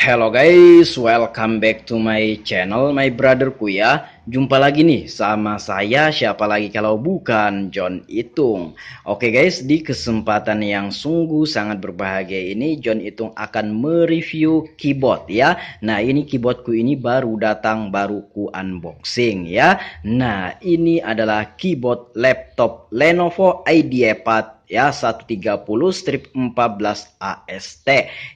Hello guys, welcome back to my channel, my brotherku ya. Jumpa lagi nih sama saya, siapa lagi kalau bukan John Itung. Oke guys, di kesempatan yang sungguh sangat berbahagia ini, John Itung akan mereview keyboard ya. Nah ini keyboardku ini baru datang, baru ku unboxing ya. Nah ini adalah keyboard laptop Lenovo IdeaPad e ya 130 strip 14 AST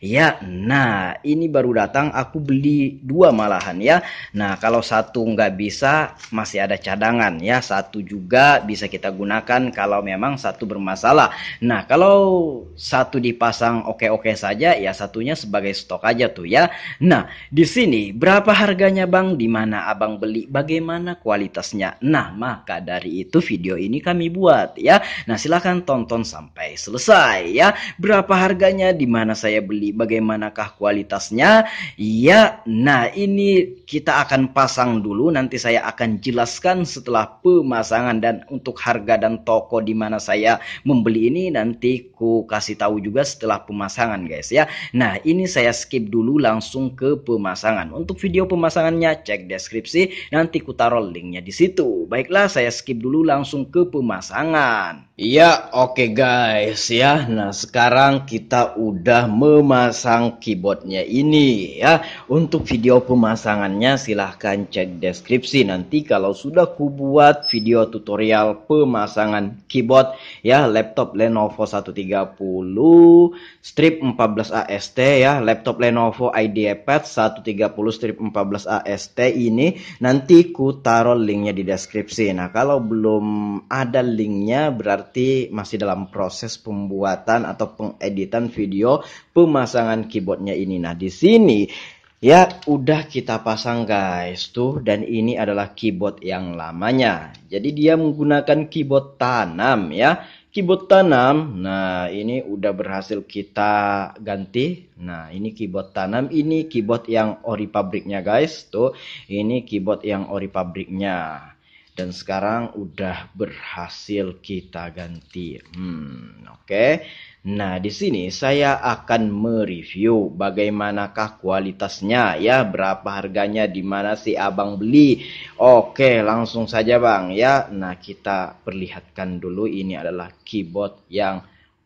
ya nah ini baru datang aku beli dua malahan ya nah kalau satu nggak bisa masih ada cadangan ya satu juga bisa kita gunakan kalau memang satu bermasalah nah kalau satu dipasang oke-oke saja ya satunya sebagai stok aja tuh ya nah di sini berapa harganya Bang di mana Abang beli bagaimana kualitasnya nah maka dari itu video ini kami buat ya nah silahkan tonton sampai selesai ya. Berapa harganya, di mana saya beli, bagaimanakah kualitasnya? Ya, nah ini kita akan pasang dulu nanti saya akan jelaskan setelah pemasangan dan untuk harga dan toko di mana saya membeli ini nanti ku kasih tahu juga setelah pemasangan guys ya. Nah, ini saya skip dulu langsung ke pemasangan. Untuk video pemasangannya cek deskripsi, nanti ku taruh linknya di situ. Baiklah, saya skip dulu langsung ke pemasangan. Ya, oke okay guys ya Nah sekarang kita udah memasang keyboardnya ini ya Untuk video pemasangannya silahkan cek deskripsi Nanti kalau sudah kubuat video tutorial pemasangan keyboard Ya laptop Lenovo 130 strip 14 AST ya Laptop Lenovo IdeaPad 130 strip 14 AST ini Nanti ku taruh linknya di deskripsi Nah kalau belum ada linknya berarti masih dalam proses pembuatan atau pengeditan video pemasangan keyboardnya ini. Nah, di sini ya udah kita pasang guys tuh dan ini adalah keyboard yang lamanya. Jadi dia menggunakan keyboard tanam ya. Keyboard tanam. Nah, ini udah berhasil kita ganti. Nah, ini keyboard tanam, ini keyboard yang ori pabriknya guys. Tuh, ini keyboard yang ori pabriknya dan sekarang udah berhasil kita ganti. Hmm, oke. Okay. Nah, di sini saya akan mereview bagaimanakah kualitasnya ya, berapa harganya, di mana si Abang beli. Oke, okay, langsung saja Bang ya. Nah, kita perlihatkan dulu ini adalah keyboard yang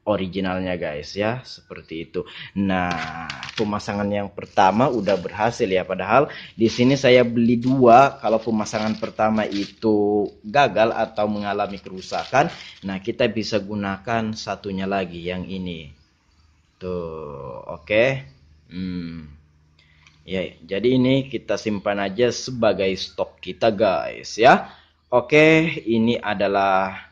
originalnya guys ya seperti itu nah pemasangan yang pertama udah berhasil ya padahal di sini saya beli dua kalau pemasangan pertama itu gagal atau mengalami kerusakan nah kita bisa gunakan satunya lagi yang ini tuh oke okay. hmm ya jadi ini kita simpan aja sebagai stok kita guys ya oke okay, ini adalah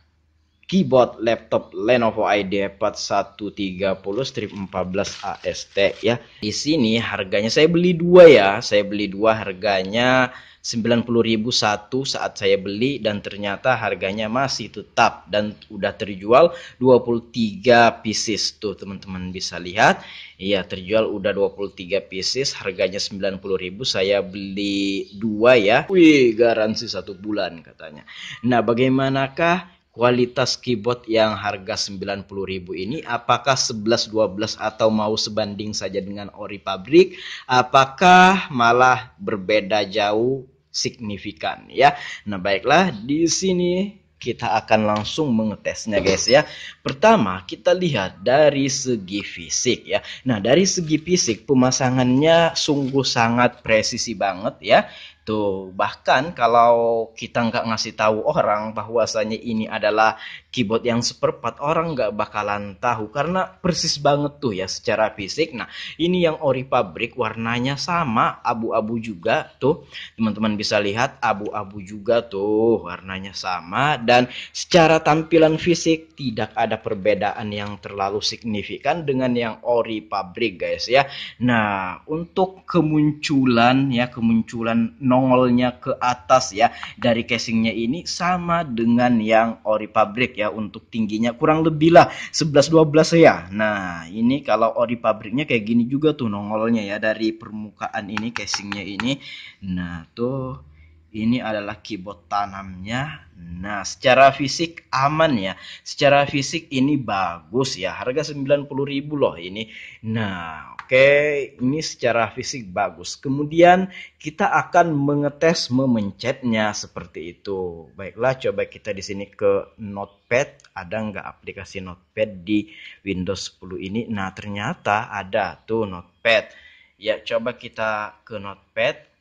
keyboard laptop Lenovo IdeaPad 130 strip 14 AST ya. Di sini harganya saya beli dua ya, saya beli dua harganya satu saat saya beli dan ternyata harganya masih tetap dan udah terjual 23 pieces tuh teman-teman bisa lihat. Iya, terjual udah 23 pieces, harganya 90.000, saya beli dua ya. Wih, garansi satu bulan katanya. Nah, bagaimanakah kualitas keyboard yang harga 90.000 ini apakah 11 12 atau mau sebanding saja dengan ori pabrik apakah malah berbeda jauh signifikan ya. Nah, baiklah di sini kita akan langsung mengetesnya guys ya. Pertama, kita lihat dari segi fisik ya. Nah, dari segi fisik pemasangannya sungguh sangat presisi banget ya. Tuh, gitu. bahkan kalau kita nggak ngasih tahu orang bahwasanya ini adalah keyboard yang seperempat, orang nggak bakalan tahu karena persis banget tuh ya secara fisik. Nah, ini yang ori pabrik warnanya sama, abu-abu juga tuh. Teman-teman bisa lihat abu-abu juga tuh, warnanya sama dan secara tampilan fisik tidak ada perbedaan yang terlalu signifikan dengan yang ori pabrik, guys ya. Nah, untuk kemunculan ya kemunculan nongolnya ke atas ya dari casingnya ini sama dengan yang ori pabrik ya untuk tingginya kurang lebih lah 11-12 ya nah ini kalau ori pabriknya kayak gini juga tuh nongolnya ya dari permukaan ini casingnya ini nah tuh ini adalah keyboard tanamnya. Nah, secara fisik aman ya. Secara fisik ini bagus ya. Harga 90.000 loh ini. Nah, oke, okay. ini secara fisik bagus. Kemudian kita akan mengetes memencetnya seperti itu. Baiklah, coba kita di sini ke Notepad. Ada nggak aplikasi Notepad di Windows 10 ini? Nah, ternyata ada tuh Notepad. Ya, coba kita ke Notepad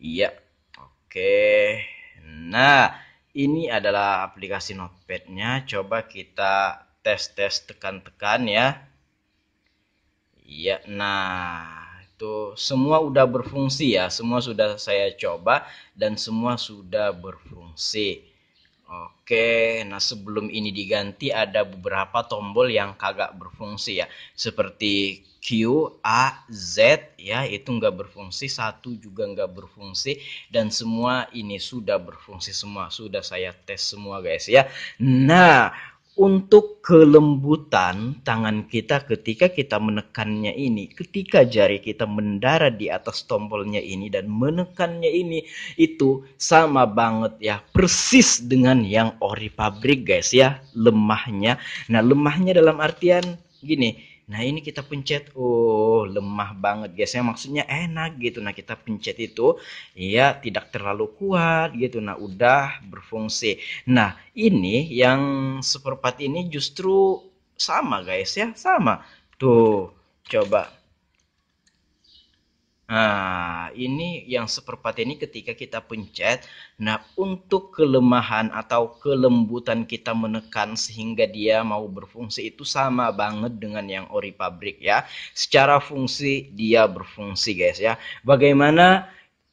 Iya. Oke. Nah, ini adalah aplikasi Notepad-nya. Coba kita tes-tes tekan-tekan ya. Iya. Nah, itu semua sudah berfungsi ya. Semua sudah saya coba dan semua sudah berfungsi. Oke, nah sebelum ini diganti ada beberapa tombol yang kagak berfungsi ya. Seperti Q, A, Z ya itu nggak berfungsi, satu juga nggak berfungsi dan semua ini sudah berfungsi semua. Sudah saya tes semua guys ya. Nah, untuk kelembutan tangan kita ketika kita menekannya ini, ketika jari kita mendarat di atas tombolnya ini dan menekannya ini, itu sama banget ya, persis dengan yang ori pabrik guys ya, lemahnya. Nah lemahnya dalam artian gini, Nah ini kita pencet, oh lemah banget guys. Ya, maksudnya enak gitu. Nah kita pencet itu ya tidak terlalu kuat gitu. Nah udah berfungsi. Nah ini yang seperempat ini justru sama guys ya, sama. Tuh coba Nah, ini yang seperempat ini ketika kita pencet. Nah, untuk kelemahan atau kelembutan kita menekan sehingga dia mau berfungsi itu sama banget dengan yang ori pabrik ya. Secara fungsi dia berfungsi guys ya. Bagaimana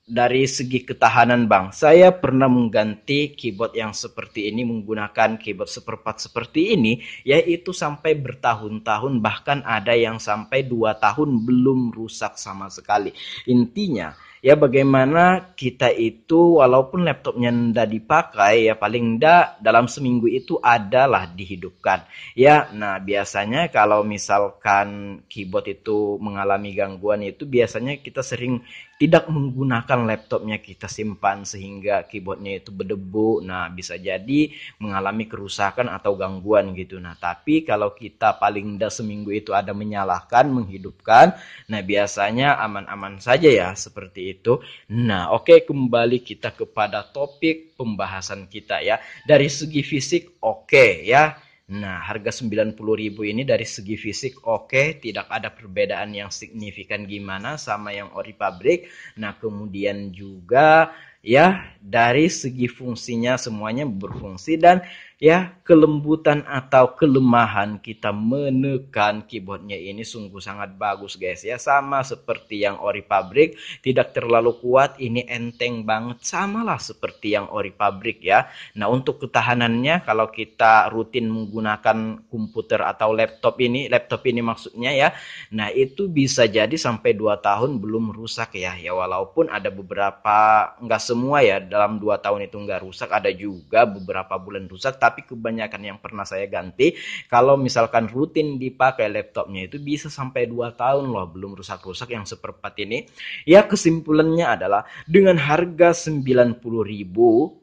dari segi ketahanan bang, saya pernah mengganti keyboard yang seperti ini menggunakan keyboard seperempat seperti ini, yaitu sampai bertahun-tahun bahkan ada yang sampai dua tahun belum rusak sama sekali. Intinya ya bagaimana kita itu walaupun laptopnya ndak dipakai ya paling ndak dalam seminggu itu adalah dihidupkan ya nah biasanya kalau misalkan keyboard itu mengalami gangguan itu biasanya kita sering tidak menggunakan laptopnya kita simpan sehingga keyboardnya itu berdebu nah bisa jadi mengalami kerusakan atau gangguan gitu nah tapi kalau kita paling ndak seminggu itu ada menyalahkan menghidupkan nah biasanya aman-aman saja ya seperti itu. Nah, oke okay, kembali kita kepada topik pembahasan kita ya. Dari segi fisik oke okay, ya. Nah, harga 90.000 ini dari segi fisik oke, okay, tidak ada perbedaan yang signifikan gimana sama yang ori pabrik. Nah, kemudian juga ya dari segi fungsinya semuanya berfungsi dan ya kelembutan atau kelemahan kita menekan keyboardnya ini sungguh sangat bagus guys ya sama seperti yang ori pabrik tidak terlalu kuat ini enteng banget samalah seperti yang ori pabrik ya nah untuk ketahanannya kalau kita rutin menggunakan komputer atau laptop ini laptop ini maksudnya ya nah itu bisa jadi sampai 2 tahun belum rusak ya ya walaupun ada beberapa nggak semua ya dalam 2 tahun itu nggak rusak ada juga beberapa bulan rusak tapi kebanyakan yang pernah saya ganti kalau misalkan rutin dipakai laptopnya itu bisa sampai 2 tahun loh belum rusak-rusak yang seperempat ini. Ya kesimpulannya adalah dengan harga 90.000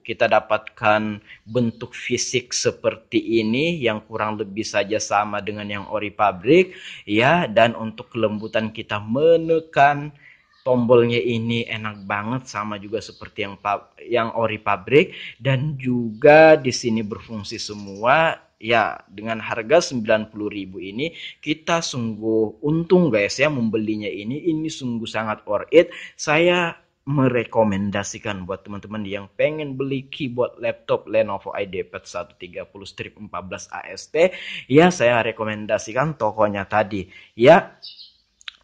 kita dapatkan bentuk fisik seperti ini yang kurang lebih saja sama dengan yang ori pabrik ya dan untuk kelembutan kita menekan tombolnya ini enak banget sama juga seperti yang yang ori pabrik dan juga di sini berfungsi semua ya dengan harga 90.000 ini kita sungguh untung guys ya membelinya ini ini sungguh sangat worth it saya merekomendasikan buat teman-teman yang pengen beli keyboard laptop Lenovo IdeaPad 130 strip 14 AST ya saya rekomendasikan tokonya tadi ya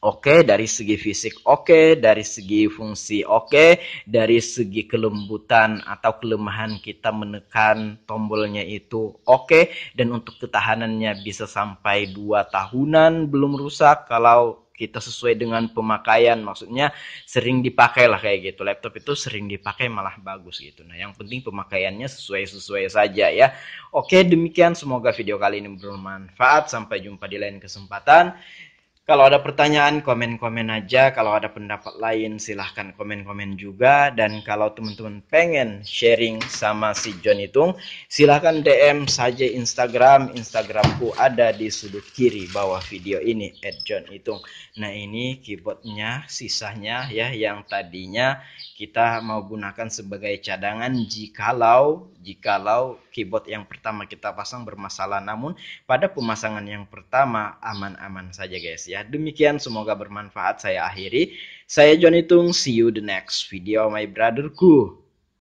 oke, okay, dari segi fisik oke, okay, dari segi fungsi oke, okay, dari segi kelembutan atau kelemahan kita menekan tombolnya itu oke, okay, dan untuk ketahanannya bisa sampai dua tahunan belum rusak kalau kita sesuai dengan pemakaian maksudnya sering dipakai lah kayak gitu laptop itu sering dipakai malah bagus gitu nah yang penting pemakaiannya sesuai sesuai saja ya oke demikian semoga video kali ini bermanfaat sampai jumpa di lain kesempatan kalau ada pertanyaan, komen-komen aja. Kalau ada pendapat lain, silahkan komen-komen juga. Dan kalau teman-teman pengen sharing sama si John Itung, silahkan DM saja Instagram. Instagramku ada di sudut kiri bawah video ini, at John Itung. Nah ini keyboardnya, sisanya ya yang tadinya kita mau gunakan sebagai cadangan jikalau jikalau keyboard yang pertama kita pasang bermasalah namun pada pemasangan yang pertama aman-aman saja guys ya Ya, demikian semoga bermanfaat. Saya akhiri. Saya Johnny Tung. See you the next video, my brotherku.